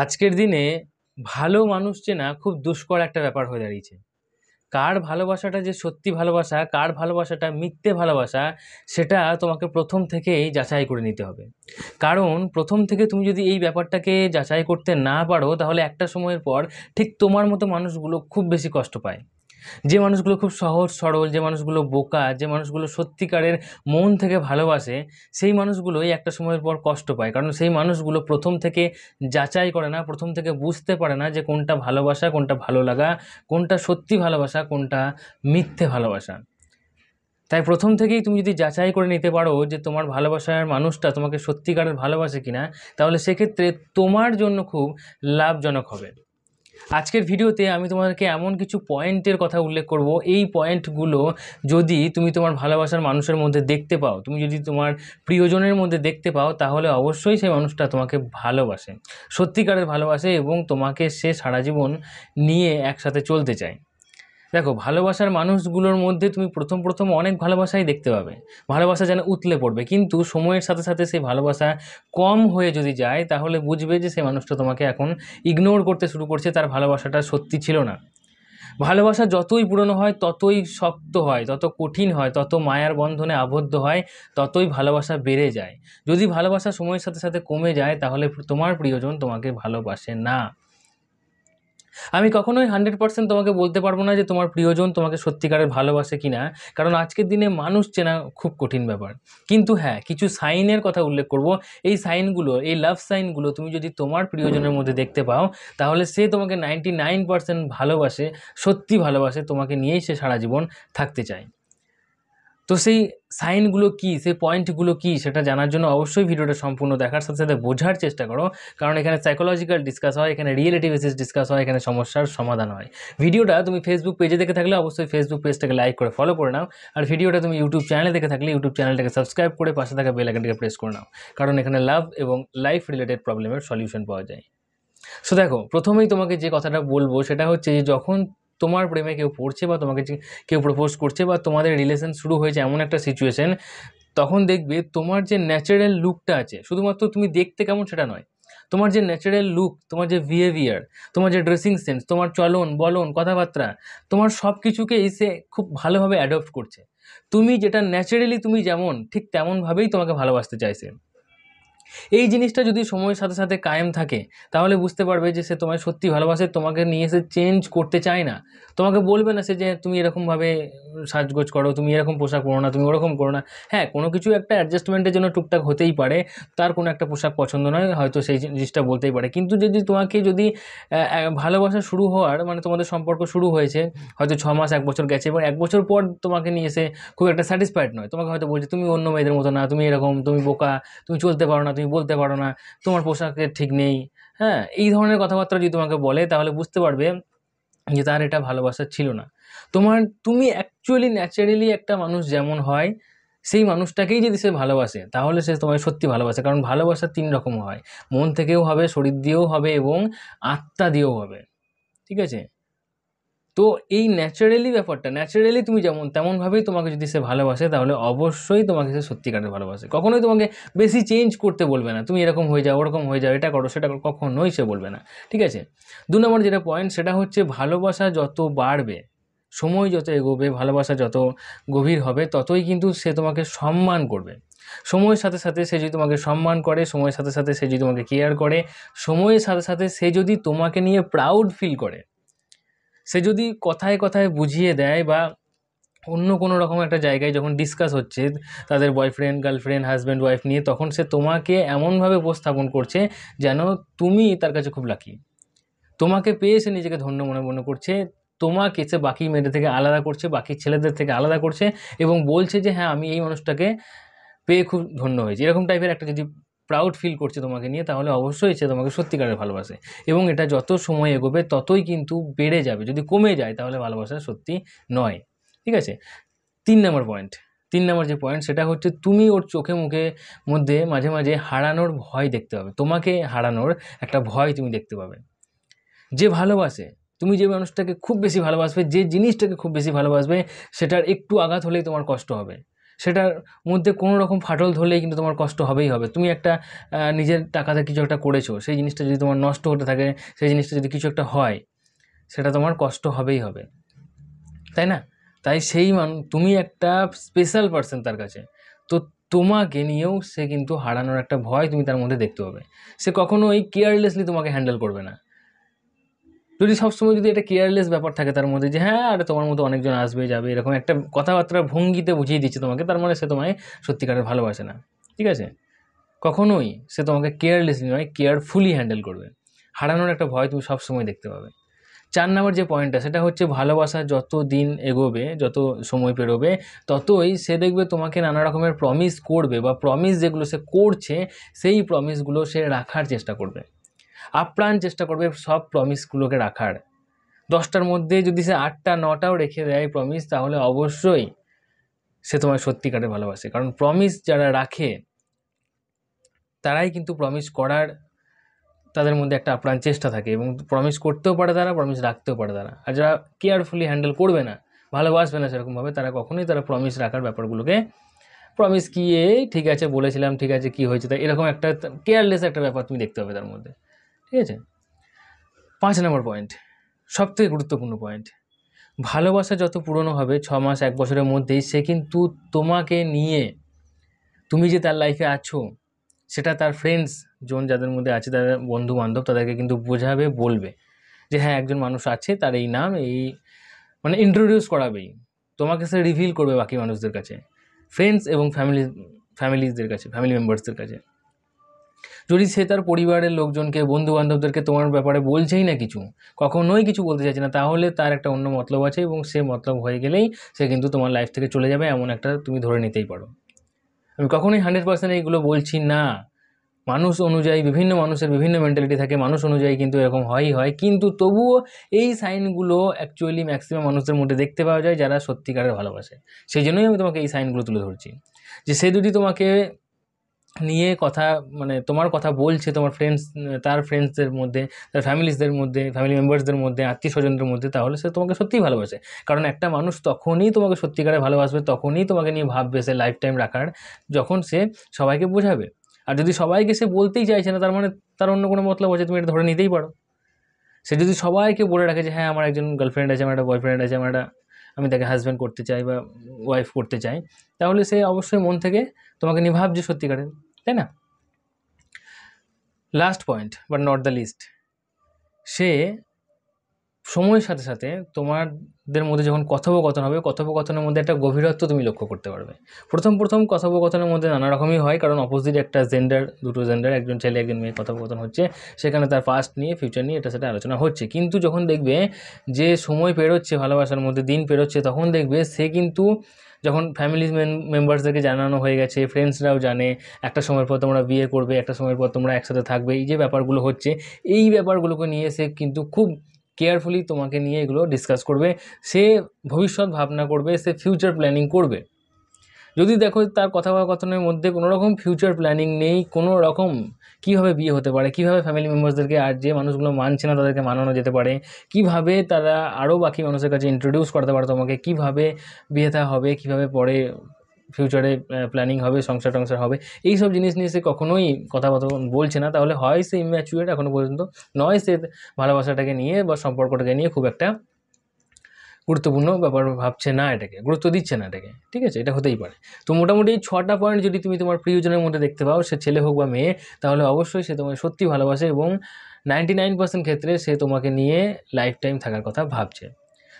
আজকের দিনে ভালো মানুষ চেনা খুব দুষ্কর একটা ব্যাপার হয়ে দাঁড়িয়েছে কার ভালোবাসাটা যে সত্যি ভালোবাসা কার ভালোবাসাটা মিথ্যে ভালোবাসা সেটা তোমাকে প্রথম থেকেই যাচাই করে নিতে হবে কারণ প্রথম থেকে তুমি যদি এই ব্যাপারটাকে যাচাই করতে না পারো তাহলে একটা সময়ের পর ঠিক তোমার মতো মানুষগুলো খুব বেশি কষ্ট পায় যে মানুষগুলো খুব সহজ সরল যে মানুষগুলো বোকা যে মানুষগুলো সত্যিকারের মন থেকে ভালোবাসে সেই মানুষগুলোই একটা সময়ের পর কষ্ট পায় কারণ সেই মানুষগুলো প্রথম থেকে যাচাই করে না প্রথম থেকে বুঝতে পারে না যে কোনটা ভালোবাসা কোনটা ভালো লাগা কোনটা সত্যি ভালোবাসা কোনটা মিথ্যে ভালোবাসা তাই প্রথম থেকেই তুমি যদি যাচাই করে নিতে পারো যে তোমার ভালোবাসার মানুষটা তোমাকে সত্যিকারের ভালোবাসে কিনা তাহলে সেক্ষেত্রে তোমার জন্য খুব লাভজনক হবে আজকের ভিডিওতে আমি তোমাদেরকে এমন কিছু পয়েন্টের কথা উল্লেখ করব এই পয়েন্টগুলো যদি তুমি তোমার ভালোবাসার মানুষের মধ্যে দেখতে পাও তুমি যদি তোমার প্রিয়জনের মধ্যে দেখতে পাও তাহলে অবশ্যই সেই মানুষটা তোমাকে ভালোবাসে সত্যিকারের ভালোবাসে এবং তোমাকে সে সারা জীবন নিয়ে একসাথে চলতে চায় দেখো ভালোবাসার মানুষগুলোর মধ্যে তুমি প্রথম প্রথম অনেক ভালোবাসাই দেখতে পাবে ভালোবাসা যেন উতলে পড়বে কিন্তু সময়ের সাথে সাথে সেই ভালোবাসা কম হয়ে যদি যায় তাহলে বুঝবে যে সেই মানুষটা তোমাকে এখন ইগনোর করতে শুরু করছে তার ভালোবাসাটা সত্যি ছিল না ভালোবাসা যতই পুরনো হয় ততই শক্ত হয় তত কঠিন হয় তত মায়ার বন্ধনে আবদ্ধ হয় ততই ভালোবাসা বেড়ে যায় যদি ভালোবাসা সময়ের সাথে সাথে কমে যায় তাহলে তোমার প্রিয়জন তোমাকে ভালোবাসে না আমি কখনোই হান্ড্রেড পার্সেন্ট তোমাকে বলতে পারবো না যে তোমার প্রিয়জন তোমাকে সত্যিকারের ভালোবাসে কি না কারণ আজকের দিনে মানুষ চেনা খুব কঠিন ব্যাপার কিন্তু হ্যাঁ কিছু সাইনের কথা উল্লেখ করব এই সাইনগুলো এই লাভ সাইনগুলো তুমি যদি তোমার প্রিয়জনের মধ্যে দেখতে পাও তাহলে সে তোমাকে নাইনটি নাইন পার্সেন্ট ভালোবাসে সত্যি ভালোবাসে তোমাকে নিয়েই সে সারা জীবন থাকতে চায় তো সেই সাইনগুলো কি সেই পয়েন্টগুলো কি সেটা জানার জন্য অবশ্যই ভিডিওটা সম্পূর্ণ দেখার সাথে সাথে বোঝার চেষ্টা করো কারণ এখানে সাইকোলজিক্যাল ডিসকাস হয় এখানে রিয়েলিটি বেসিস ডিসকাস হয় এখানে সমস্যার সমাধান হয় ভিডিওটা তুমি ফেসবুক পেজে দেখে থাকলে অবশ্যই ফেসবুক পেজটাকে লাইক করে ফলো করে নাও আর ভিডিওটা তুমি ইউটিউব চ্যানেলে দেখে থাকলে ইউটিউব চ্যানেলটাকে সাবস্ক্রাইব করে পাশে থাকা বেল আইকনটাকে প্রেস করে নাও কারণ এখানে লাভ এবং লাইফ রিলেটেড প্রবলেমের সলিউশন পাওয়া যায় সো দেখো প্রথমেই তোমাকে যে কথাটা বলবো সেটা হচ্ছে যে যখন তোমার প্রেমে কেউ পড়ছে বা তোমাকে কেউ প্রপোজ করছে বা তোমাদের রিলেশন শুরু হয়েছে এমন একটা সিচুয়েশন তখন দেখবে তোমার যে ন্যাচারাল লুকটা আছে শুধুমাত্র তুমি দেখতে কেমন সেটা নয় তোমার যে ন্যাচারাল লুক তোমার যে বিহেভিয়ার তোমার যে ড্রেসিং সেন্স তোমার চলন বলন কথাবার্তা তোমার সব কিছুকেই এসে খুব ভালোভাবে অ্যাডপ্ট করছে তুমি যেটা ন্যাচারালি তুমি যেমন ঠিক তেমনভাবেই তোমাকে ভালোবাসতে চাইছে এই জিনিসটা যদি সময়ের সাথে সাথে কায়েম থাকে তাহলে বুঝতে পারবে যে সে তোমায় সত্যি ভালোবাসে তোমাকে নিয়ে সে চেঞ্জ করতে চায় না তোমাকে বলবে না সে যে তুমি এরকমভাবে সাজগোজ করো তুমি এরকম পোশাক পরো না তুমি ওরকম করো না হ্যাঁ কোনো কিছু একটা অ্যাডজাস্টমেন্টের জন্য টুকটাক হতেই পারে তার কোনো একটা পোশাক পছন্দ নয় হয়তো সেই জিনিসটা বলতেই পারে কিন্তু যদি তোমাকে যদি ভালোবাসা শুরু হওয়ার মানে তোমাদের সম্পর্ক শুরু হয়েছে হয়তো ছ মাস এক বছর গেছে এবং এক বছর পর তোমাকে নিয়ে এসে খুব একটা স্যাটিসফাইড নয় তোমাকে হয়তো বলছে তুমি অন্য মেয়েদের মতো না তুমি এরকম তুমি বোকা তুমি চলতে পারো না তুমি তুমি বলতে পারো না তোমার পোশাকের ঠিক নেই হ্যাঁ এই ধরনের কথাবার্তা যদি তোমাকে বলে তাহলে বুঝতে পারবে যে তার এটা ভালোবাসা ছিল না তোমার তুমি অ্যাকচুয়ালি ন্যাচারালি একটা মানুষ যেমন হয় সেই মানুষটাকেই যদি সে ভালোবাসে তাহলে সে তোমায় সত্যি ভালোবাসে কারণ ভালোবাসা তিন রকম হয় মন থেকেও হবে শরীর দিয়েও হবে এবং আত্মা দিয়েও হবে ঠিক আছে তো এই ন্যাচারালি ব্যাপারটা ন্যাচারালি তুমি যেমন তেমনভাবেই তোমাকে যদি সে ভালোবাসে তাহলে অবশ্যই তোমাকে সে সত্যিকারের ভালোবাসে কখনোই তোমাকে বেশি চেঞ্জ করতে বলবে না তুমি এরকম হয়ে যাও ওরকম হয়ে যাও এটা করো সেটা করো কখনোই সে বলবে না ঠিক আছে দু নম্বর যেটা পয়েন্ট সেটা হচ্ছে ভালোবাসা যত বাড়বে সময় যত এগোবে ভালোবাসা যত গভীর হবে ততই কিন্তু সে তোমাকে সম্মান করবে সময়ের সাথে সাথে সে যদি তোমাকে সম্মান করে সময়ের সাথে সাথে সে যদি তোমাকে কেয়ার করে সময়ের সাথে সাথে সে যদি তোমাকে নিয়ে প্রাউড ফিল করে সে যদি কথায় কথায় বুঝিয়ে দেয় বা অন্য কোনো রকম একটা জায়গায় যখন ডিসকাস হচ্ছে তাদের বয়ফ্রেন্ড গার্লফ্রেন্ড হাজব্যান্ড ওয়াইফ নিয়ে তখন সে তোমাকে এমনভাবে উপস্থাপন করছে যেন তুমি তার কাছে খুব লাকি তোমাকে পেয়ে সে নিজেকে ধন্য মনে মনে করছে তোমাকে সে বাকি মেয়েদের থেকে আলাদা করছে বাকি ছেলেদের থেকে আলাদা করছে এবং বলছে যে হ্যাঁ আমি এই মানুষটাকে পেয়ে খুব ধন্য হয়েছি এরকম টাইপের একটা যদি প্রাউড ফিল করছে তোমাকে নিয়ে তাহলে অবশ্যই সে তোমাকে সত্যিকারের ভালোবাসে এবং এটা যত সময় এগোবে ততই কিন্তু বেড়ে যাবে যদি কমে যায় তাহলে ভালোবাসা সত্যি নয় ঠিক আছে তিন নম্বর পয়েন্ট তিন নম্বর যে পয়েন্ট সেটা হচ্ছে তুমি ওর চোখে মুখে মধ্যে মাঝে মাঝে হারানোর ভয় দেখতে পাবে তোমাকে হারানোর একটা ভয় তুমি দেখতে পাবে যে ভালোবাসে তুমি যে মানুষটাকে খুব বেশি ভালোবাসবে যে জিনিসটাকে খুব বেশি ভালোবাসবে সেটার একটু আঘাত হলেই তোমার কষ্ট হবে সেটার মধ্যে কোনো রকম ফাটল ধরলেই কিন্তু তোমার কষ্ট হবেই হবে তুমি একটা নিজের টাকাতে কিছু একটা করেছো সেই জিনিসটা যদি তোমার নষ্ট হতে থাকে সেই জিনিসটা যদি কিছু একটা হয় সেটা তোমার কষ্ট হবেই হবে তাই না তাই সেই মান তুমি একটা স্পেশাল পার্সন তার কাছে তো তোমাকে নিয়েও সে কিন্তু হারানোর একটা ভয় তুমি তার মধ্যে দেখতে পাবে সে কখনো এই কেয়ারলেসলি তোমাকে হ্যান্ডেল করবে না যদি সবসময় যদি এটা কেয়ারলেস ব্যাপার থাকে তার মধ্যে যে হ্যাঁ আরে তোমার মতো অনেকজন আসবে যাবে এরকম একটা কথাবার্তার ভঙ্গিতে বুঝিয়ে দিচ্ছে তোমাকে তার মানে সে তোমায় সত্যিকারের ভালোবাসে না ঠিক আছে কখনোই সে তোমাকে কেয়ারলেসলি নয় কেয়ারফুলি হ্যান্ডেল করবে হারানোর একটা ভয় তুমি সবসময় দেখতে পাবে চার নম্বর যে পয়েন্টটা সেটা হচ্ছে ভালোবাসা যত দিন এগোবে যত সময় পেরোবে ততই সে দেখবে তোমাকে নানা রকমের প্রমিস করবে বা প্রমিস যেগুলো সে করছে সেই প্রমিসগুলো সে রাখার চেষ্টা করবে আপ্রাণ চেষ্টা করবে সব প্রমিসগুলোকে রাখার দশটার মধ্যে যদি সে আটটা নটাও রেখে দেয় প্রমিস তাহলে অবশ্যই সে তোমার সত্যিকারে ভালোবাসে কারণ প্রমিস যারা রাখে তারাই কিন্তু প্রমিস করার তাদের মধ্যে একটা আপ্রাণ চেষ্টা থাকে এবং প্রমিস করতেও পারে তারা প্রমিস রাখতেও পারে তারা আর যারা কেয়ারফুলি হ্যান্ডেল করবে না ভালোবাসবে না সেরকমভাবে তারা কখনোই তারা প্রমিস রাখার ব্যাপারগুলোকে প্রমিস কি ঠিক আছে বলেছিলাম ঠিক আছে কি হয়েছে তাই এরকম একটা কেয়ারলেস একটা ব্যাপার তুমি দেখতে পাবে তার মধ্যে ঠিক আছে পাঁচ নম্বর পয়েন্ট সবথেকে গুরুত্বপূর্ণ পয়েন্ট ভালোবাসা যত পুরনো হবে ছ মাস এক বছরের মধ্যেই সে কিন্তু তোমাকে নিয়ে তুমি যে তার লাইফে আছো সেটা তার ফ্রেন্ডস জন যাদের মধ্যে আছে তাদের বন্ধু বান্ধব তাদেরকে কিন্তু বোঝাবে বলবে যে হ্যাঁ একজন মানুষ আছে তার এই নাম এই মানে ইন্ট্রোডিউস করাবেই তোমাকে সে রিভিল করবে বাকি মানুষদের কাছে ফ্রেন্ডস এবং ফ্যামিলি ফ্যামিলিজদের কাছে ফ্যামিলি মেম্বার্সদের কাছে যদি সে তার পরিবারের লোকজনকে বন্ধু বান্ধবদেরকে তোমার ব্যাপারে বলছেই না কিছু কখনোই কিছু বলতে চাইছে না তাহলে তার একটা অন্য মতলব আছে এবং সে মতলব হয়ে গেলেই সে কিন্তু তোমার লাইফ থেকে চলে যাবে এমন একটা তুমি ধরে নিতেই পারো আমি কখনোই হান্ড্রেড পার্সেন্ট এইগুলো বলছি না মানুষ অনুযায়ী বিভিন্ন মানুষের বিভিন্ন মেন্টালিটি থাকে মানুষ অনুযায়ী কিন্তু এরকম হয়ই হয় কিন্তু তবুও এই সাইনগুলো অ্যাকচুয়ালি ম্যাক্সিমাম মানুষের মধ্যে দেখতে পাওয়া যায় যারা সত্যিকারের ভালোবাসে সেই জন্যই আমি তোমাকে এই সাইনগুলো তুলে ধরছি যে সে যদি তোমাকে নিয়ে কথা মানে তোমার কথা বলছে তোমার ফ্রেন্ডস তার ফ্রেন্ডসদের মধ্যে তার ফ্যামিলিসদের মধ্যে ফ্যামিলি মেম্বার্সদের মধ্যে আত্মীয় স্বজনদের মধ্যে তাহলে সে তোমাকে সত্যিই ভালোবাসে কারণ একটা মানুষ তখনই তোমাকে সত্যিকারে ভালোবাসবে তখনই তোমাকে নিয়ে ভাববে সে লাইফ টাইম রাখার যখন সে সবাইকে বোঝাবে আর যদি সবাইকে সে বলতেই চাইছে না তার মানে তার অন্য কোনো মতলব আছে তুমি এটা ধরে নিতেই পারো সে যদি সবাইকে বলে রাখে যে হ্যাঁ আমার একজন গার্লফ্রেন্ড আছে আমার একটা বয়ফ্রেন্ড আছে আমার একটা আমি তাকে হাজব্যান্ড করতে চাই বা ওয়াইফ করতে চাই তাহলে সে অবশ্যই মন থেকে তোমাকে নিয়ে ভাবছে সত্যিকারের তাই না last point but not the least সে সময়ের সাথে সাথে তোমাদের মধ্যে যখন কথোপকথন হবে কথোপকথনের মধ্যে একটা গভীরত্ব তুমি লক্ষ্য করতে পারবে প্রথম প্রথম কথোপকথনের মধ্যে নানা রকমই হয় কারণ অপোজিট একটা জেন্ডার দুটো জেন্ডার একজন ছেলে একজন মেয়ে কথোপকথন হচ্ছে সেখানে তার পাস্ট নিয়ে ফিউচার নিয়ে এটা সেটা আলোচনা হচ্ছে কিন্তু যখন দেখবে যে সময় পেরোচ্ছে ভালোবাসার মধ্যে দিন পেরোচ্ছে তখন দেখবে সে কিন্তু যখন ফ্যামিলি মেম্বার্সদেরকে জানানো হয়ে গেছে ফ্রেন্ডসরাও জানে একটা সময়ের পর তোমরা বিয়ে করবে একটা সময়ের পর তোমরা একসাথে থাকবে এই যে ব্যাপারগুলো হচ্ছে এই ব্যাপারগুলোকে নিয়ে সে কিন্তু খুব কেয়ারফুলি তোমাকে নিয়ে এগুলো ডিসকাস করবে সে ভবিষ্যৎ ভাবনা করবে সে ফিউচার প্ল্যানিং করবে যদি দেখো তার কথোপকথনের মধ্যে কোনো রকম ফিউচার প্ল্যানিং নেই কোনো রকম কীভাবে বিয়ে হতে পারে কীভাবে ফ্যামিলি মেম্বার্সদেরকে আর যে মানুষগুলো মানছে না তাদেরকে মানানো যেতে পারে কিভাবে তারা আরও বাকি মানুষের কাছে ইন্ট্রোডিউস করতে পারে তোমাকে কিভাবে বিয়েটা হবে কিভাবে পরে ফিউচারে প্ল্যানিং হবে সংসার টংসার হবে এই সব জিনিস নিয়ে সে কখনোই কথা বলছে না তাহলে হয় সে ইম্যাচুয়েট এখনও পর্যন্ত নয় সে ভালোবাসাটাকে নিয়ে বা সম্পর্কটাকে নিয়ে খুব একটা গুরুত্বপূর্ণ ব্যাপার ভাবছে না এটাকে গুরুত্ব দিচ্ছে না এটাকে ঠিক আছে এটা হতেই পারে তো মোটামুটি এই ছটা পয়েন্ট যদি তুমি তোমার প্রিয়জনের মধ্যে দেখতে পাও সে ছেলে হোক বা মেয়ে তাহলে অবশ্যই সে তোমায় সত্যি ভালোবাসে এবং নাইনটি নাইন পার্সেন্ট ক্ষেত্রে সে তোমাকে নিয়ে লাইফ টাইম থাকার কথা ভাবছে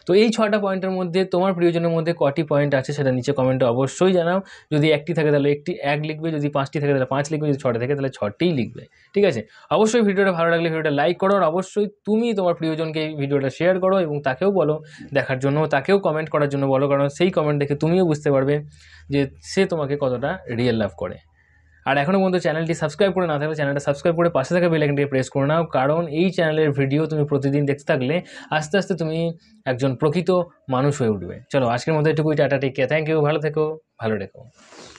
তো এই ছটা পয়েন্টের মধ্যে তোমার প্রিয়জনের মধ্যে কটি পয়েন্ট আছে সেটা নিচে কমেন্টে অবশ্যই জানাও যদি একটি থাকে তাহলে একটি এক লিখবে যদি পাঁচটি থাকে তাহলে পাঁচ লিখবে যদি ছটা থাকে তাহলে ছটিই লিখবে ঠিক আছে অবশ্যই ভিডিওটা ভালো লাগলে ভিডিওটা লাইক করো আর অবশ্যই তুমি তোমার প্রিয়জনকে এই ভিডিওটা শেয়ার করো এবং তাকেও বলো দেখার জন্য তাকেও কমেন্ট করার জন্য বলো কারণ সেই কমেন্ট দেখে তুমিও বুঝতে পারবে যে সে তোমাকে কতটা রিয়েল লাভ করে আর এখনও পর্যন্ত চ্যানেলটি সাবস্ক্রাইব করে না থাকলে চ্যানেলটা সাবস্ক্রাইব করে পাশে থাকা বেলাইকনটি প্রেস করে নাও কারণ এই চ্যানেলের ভিডিও তুমি প্রতিদিন দেখতে থাকলে আস্তে আস্তে তুমি একজন প্রকৃত মানুষ হয়ে উঠবে চলো আজকের মধ্যে এটুকুই tata take care thank you ভালো থেকো ভালো রেখো